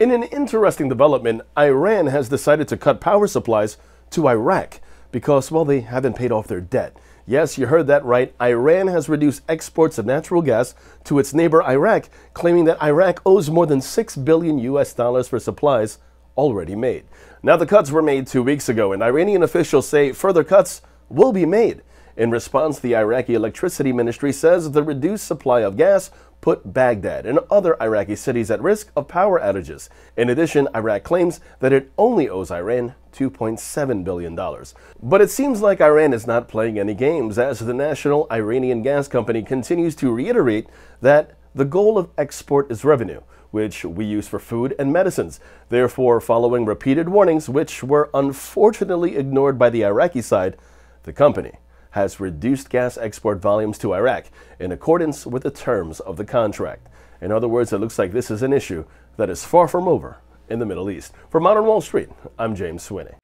In an interesting development, Iran has decided to cut power supplies to Iraq because, well, they haven't paid off their debt. Yes, you heard that right. Iran has reduced exports of natural gas to its neighbor Iraq, claiming that Iraq owes more than 6 billion US dollars for supplies already made. Now, the cuts were made two weeks ago, and Iranian officials say further cuts will be made. In response, the Iraqi electricity ministry says the reduced supply of gas put Baghdad and other Iraqi cities at risk of power outages. In addition, Iraq claims that it only owes Iran $2.7 billion. But it seems like Iran is not playing any games as the National Iranian Gas Company continues to reiterate that the goal of export is revenue, which we use for food and medicines. Therefore, following repeated warnings, which were unfortunately ignored by the Iraqi side, the company has reduced gas export volumes to Iraq in accordance with the terms of the contract. In other words, it looks like this is an issue that is far from over in the Middle East. For Modern Wall Street, I'm James Swinney.